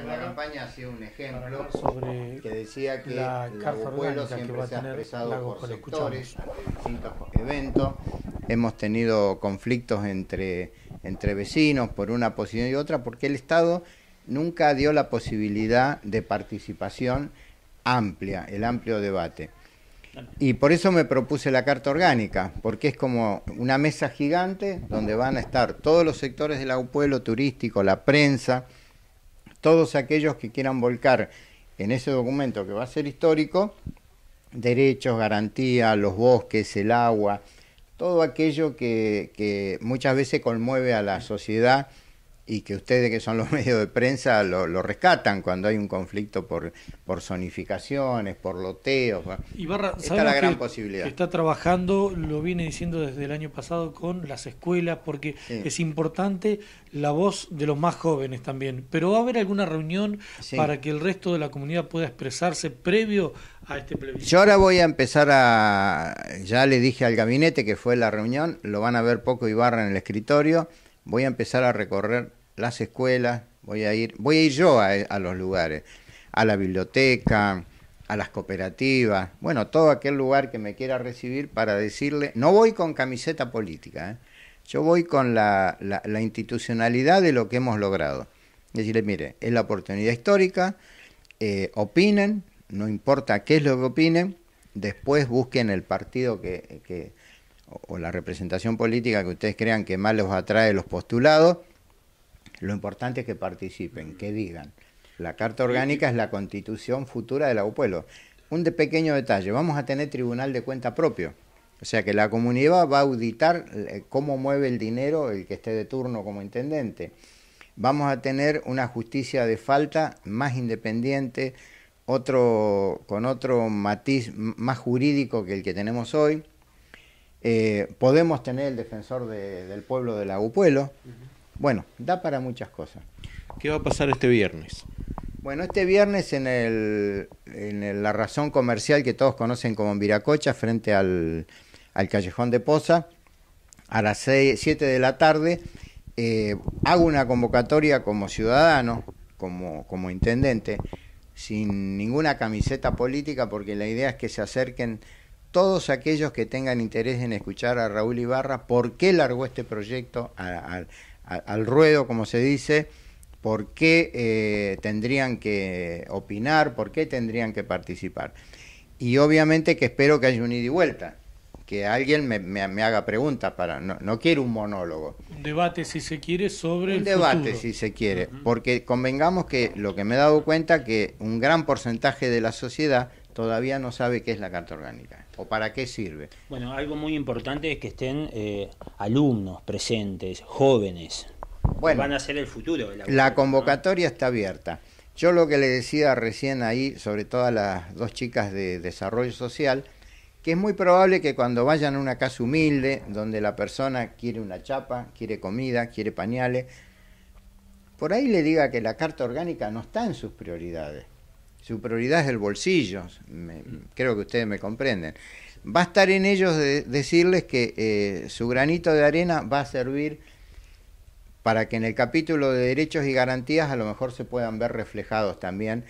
en la campaña ha sido un ejemplo que decía que el pueblo siempre se ha expresado por sectores, distintos eventos. Hemos tenido conflictos entre, entre vecinos por una posición y otra, porque el Estado nunca dio la posibilidad de participación amplia, el amplio debate. Y por eso me propuse la carta orgánica, porque es como una mesa gigante donde van a estar todos los sectores del pueblo turístico, la prensa, todos aquellos que quieran volcar en ese documento que va a ser histórico, derechos, garantías, los bosques, el agua, todo aquello que, que muchas veces conmueve a la sociedad y que ustedes que son los medios de prensa lo, rescatan cuando hay un conflicto por, por zonificaciones, por loteos. Ibarra, está la gran posibilidad. Está trabajando, lo viene diciendo desde el año pasado con las escuelas, porque es importante la voz de los más jóvenes también. Pero va a haber alguna reunión para que el resto de la comunidad pueda expresarse previo a este plebiscito. Yo ahora voy a empezar a, ya le dije al gabinete que fue la reunión, lo van a ver poco Ibarra en el escritorio voy a empezar a recorrer las escuelas, voy a ir, voy a ir yo a, los lugares, a la biblioteca, a las cooperativas, bueno, todo aquel lugar que me quiera recibir para decirle, no voy con camiseta política, ¿eh? yo voy con la, institucionalidad de lo que hemos logrado. Decirle, mire, es la oportunidad histórica, eh, opinen, no importa qué es lo que opinen, después busquen el partido que, o, la representación política que ustedes crean que más los atrae los postulados lo importante es que participen, que mm. digan. La Carta Orgánica es la constitución futura del agupuelo. Un pequeño detalle, vamos a tener tribunal de cuenta propio. O sea que la comunidad va a auditar eh, cómo mueve el dinero el que esté de turno como intendente. Vamos a tener una justicia de falta más independiente, otro, con otro matiz más jurídico que el que tenemos hoy. Eh, podemos tener el defensor del pueblo del agupuelo. Bueno, da para muchas cosas. ¿Qué va a pasar este viernes? Bueno, este viernes en, el, en la razón comercial que todos conocen como Viracocha, frente al, Callejón de Poza, a las 7 de la tarde, eh, hago una convocatoria como ciudadano, como, como intendente, sin ninguna camiseta política, porque la idea es que se acerquen todos aquellos que tengan interés en escuchar a Raúl Ibarra por qué largó este proyecto, al al ruedo, como se dice, por qué eh, tendrían que opinar, por qué tendrían que participar. Y obviamente que espero que haya un ida y vuelta, que alguien me, haga preguntas para no, no, quiero un monólogo. Un debate si se quiere sobre un el debate si se quiere, porque convengamos que lo que me he dado cuenta que un gran porcentaje de la sociedad todavía no sabe qué es la carta orgánica o para qué sirve. Bueno, algo muy importante es que estén eh, alumnos presentes, jóvenes. Bueno, van a ser el futuro. De la, la convocatoria está abierta. Yo lo que le decía recién ahí, sobre todo a las dos chicas de desarrollo social, que es muy probable que cuando vayan a una casa humilde, donde la persona quiere una chapa, quiere comida, quiere pañales, por ahí le diga que la carta orgánica no está en sus prioridades su prioridad es el bolsillo, creo que ustedes me comprenden. Va a estar en ellos de decirles que eh, su granito de arena va a servir para que en el capítulo de derechos y garantías a lo mejor se puedan ver reflejados también.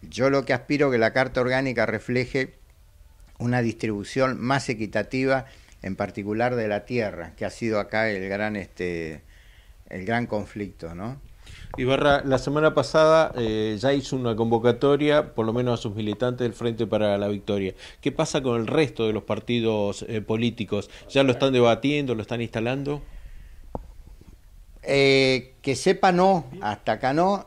Yo lo que aspiro que la Carta Orgánica refleje una distribución más equitativa, en particular de la tierra, que ha sido acá el gran, este, el gran conflicto, ¿no? Ibarra, la semana pasada eh, ya hizo una convocatoria, por lo menos a sus militantes del Frente para la Victoria. ¿Qué pasa con el resto de los partidos eh, políticos? ¿Ya lo están debatiendo, lo están instalando? Eh, que sepa no, hasta acá no.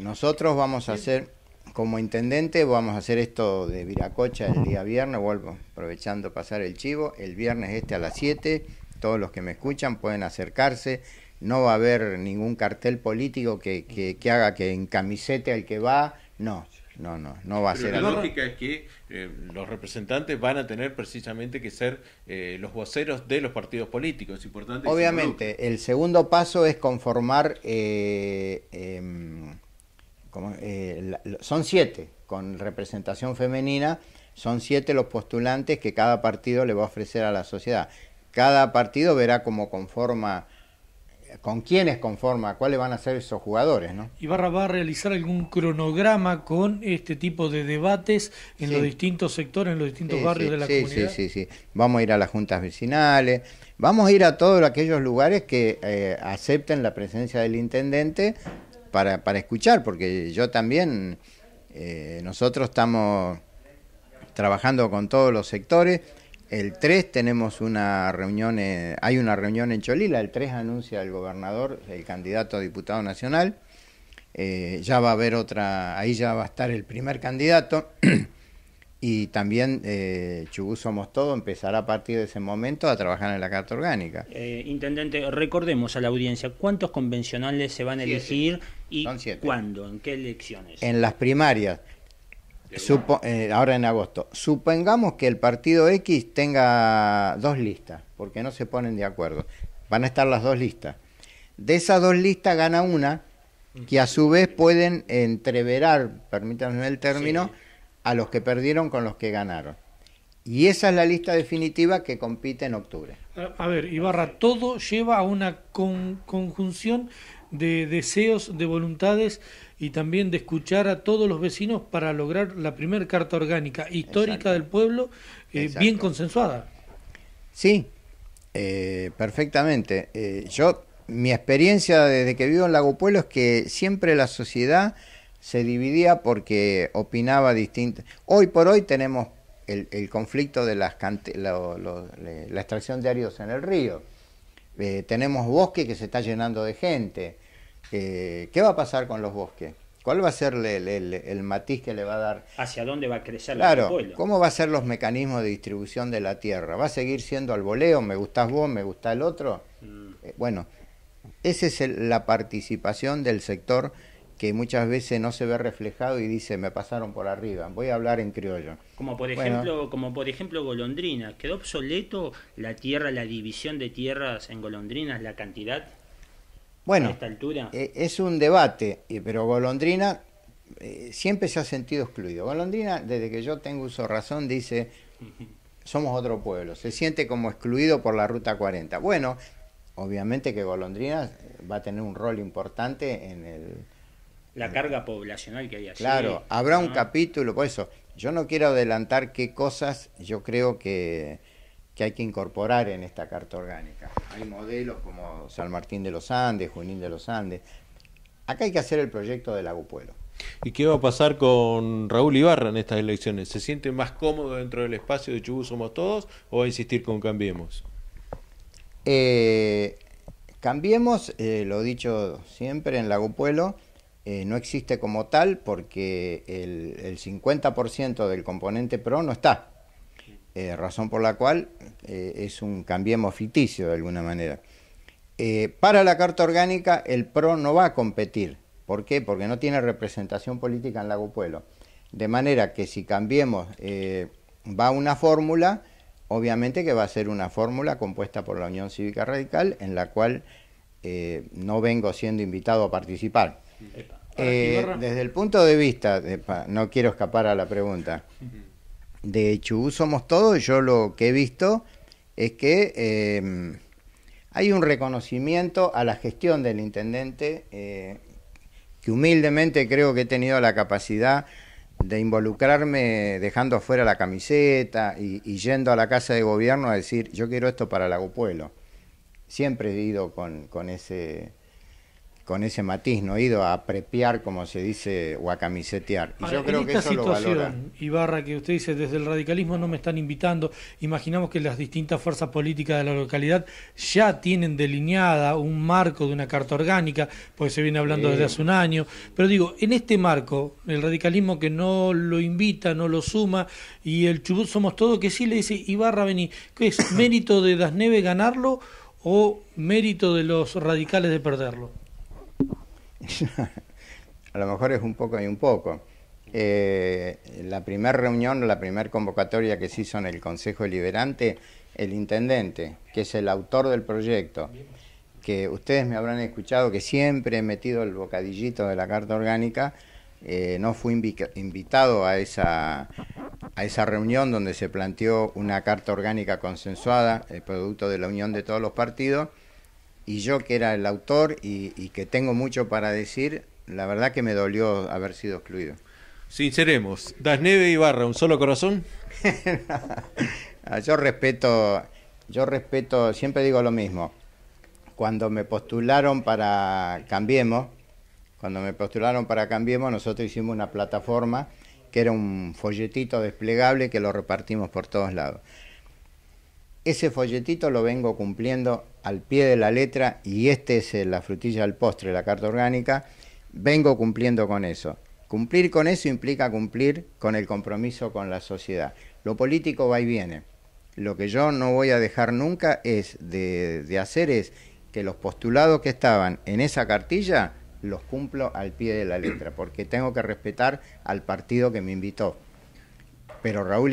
nosotros vamos a hacer, como intendente, vamos a hacer esto de Viracocha el día viernes, vuelvo aprovechando pasar el chivo, el viernes este a las 7, todos los que me escuchan pueden acercarse no va a haber ningún cartel político que, que, que haga que encamisete al que va, no. No, no, no va a ser La lógica es que eh, los representantes van a tener precisamente que ser eh, los voceros de los partidos políticos. importante. Obviamente, el segundo paso es conformar. Eh, em, son siete, con representación femenina, son siete los postulantes que cada partido le va a ofrecer a la sociedad. Cada partido verá cómo conforma con quiénes conforma, cuáles van a ser esos jugadores, ¿no? Ibarra va a realizar algún cronograma con este tipo de debates en los distintos sectores, en los distintos barrios de la comunidad. Sí, sí, sí. Vamos a ir a las juntas vecinales, vamos a ir a todos aquellos lugares que eh, acepten la presencia del intendente para, escuchar, porque yo también, eh, nosotros estamos trabajando con todos los sectores el 3 tenemos una reunión, hay una reunión en Cholila, el 3 anuncia el gobernador, el candidato a diputado nacional. Eh, ya va a haber otra, ahí ya va a estar el primer candidato. y también eh, Somos Todo empezará a partir de ese momento a trabajar en la Carta Orgánica. Eh, intendente, recordemos a la audiencia, ¿cuántos convencionales se van a elegir y cuándo? ¿En qué elecciones? En las primarias. Eh, ahora en agosto. Supongamos que el partido X tenga dos listas, porque no se ponen de acuerdo. Van a estar las dos listas. De esas dos listas gana una, que a su vez pueden entreverar, permítanme el término, a los que perdieron con los que ganaron. Y esa es la lista definitiva que compite en octubre. A ver, Ibarra, todo lleva a una conjunción de deseos, de voluntades y también de escuchar a todos los vecinos para lograr la primera carta orgánica histórica del pueblo eh, bien consensuada. Sí, eh, perfectamente. Eh, yo, mi experiencia desde que vivo en Lago Pueblo es que siempre la sociedad se dividía porque opinaba distinto. Hoy por hoy tenemos el, el conflicto de las la extracción de arios en el río eh, tenemos bosque que se está llenando de gente. Eh, ¿Qué va a pasar con los bosques? ¿Cuál va a ser el, matiz que le va a dar? ¿Hacia dónde va a crecer claro, la ¿cómo va a ser los mecanismos de distribución de la tierra? ¿Va a seguir siendo al voleo? ¿Me gustás vos? ¿Me gusta el otro? Mm. Eh, bueno, esa es la participación del sector que muchas veces no se ve reflejado y dice me pasaron por arriba, voy a hablar en criollo. Como por ejemplo, como por ejemplo Golondrina quedó obsoleto la tierra, la división de tierras en golondrinas, la cantidad. Bueno, a esta altura. Eh, es un debate, pero golondrina eh, siempre se ha sentido excluido. Golondrina, desde que yo tengo uso razón, dice somos otro pueblo, se siente como excluido por la ruta 40. Bueno, obviamente que Golondrina eh, va a tener un rol importante en el la carga poblacional que hay Claro, habrá un ah. capítulo, por eso, yo no quiero adelantar qué cosas yo creo que, hay que incorporar en esta carta orgánica. Hay modelos como San Martín de los Andes, Junín de los Andes. Acá hay que hacer el proyecto del Lagupuelo. ¿Y qué va a pasar con Raúl Ibarra en estas elecciones? ¿Se siente más cómodo dentro del espacio de Chubú Somos Todos o va a insistir con Cambiemos? Eh, cambiemos, eh, lo dicho siempre en Lago eh, no existe como tal porque el, 50% del componente PRO no está, eh, razón por la cual eh, es un cambiemos ficticio de alguna manera. para la Carta Orgánica el PRO no va a competir, ¿por qué? Porque no tiene representación política en Lago Pueblo, de manera que si cambiemos va una fórmula, obviamente que va a ser una fórmula compuesta por la Unión Cívica Radical en la cual no vengo siendo invitado a participar. Eh, desde el punto de vista, no quiero escapar a la pregunta, de Chubú Somos Todos, yo lo que he visto es que em, hay un reconocimiento a la gestión del intendente, eh, que humildemente creo que he tenido la capacidad de involucrarme dejando afuera la camiseta y, yendo a la casa de gobierno a decir, yo quiero esto para Lago Pueblo. Siempre he ido con, con ese con ese matiz, no ido a prepiar, como se dice, o a camisetear. Y yo creo que eso situación, lo Ibarra, que usted dice, desde el radicalismo no me están invitando, imaginamos que las distintas fuerzas políticas de la localidad ya tienen delineada un marco de una carta orgánica, porque se viene hablando desde hace un año, pero digo, en este marco, el radicalismo que no lo invita, no lo suma, y el Chubut Somos Todo, que sí le dice, Ibarra, vení, ¿qué es mérito de Dasneve ganarlo o mérito de los radicales de perderlo? a lo mejor es un poco y un poco. Eh, la primera reunión, la primera convocatoria que se hizo en el Consejo Deliberante, el intendente, que es el autor del proyecto, que ustedes me habrán escuchado que siempre he metido el bocadillito de la carta orgánica, eh, no fui invitado a esa, a esa reunión donde se planteó una carta orgánica consensuada, el eh, producto de la unión de todos los partidos, y yo que era el autor y, que tengo mucho para decir, la verdad que me dolió haber sido excluido. Sinceremos, Dasneve y Barra, ¿un solo corazón? yo respeto, yo respeto, siempre digo lo mismo. Cuando me postularon para Cambiemos, cuando me postularon para Cambiemos, nosotros hicimos una plataforma que era un folletito desplegable que lo repartimos por todos lados. Ese folletito lo vengo cumpliendo al pie de la letra y este es eh, la frutilla del postre, la carta orgánica. Vengo cumpliendo con eso. Cumplir con eso implica cumplir con el compromiso con la sociedad. Lo político va y viene. Lo que yo no voy a dejar nunca es de, de hacer es que los postulados que estaban en esa cartilla los cumplo al pie de la letra, porque tengo que respetar al partido que me invitó. Pero Raúl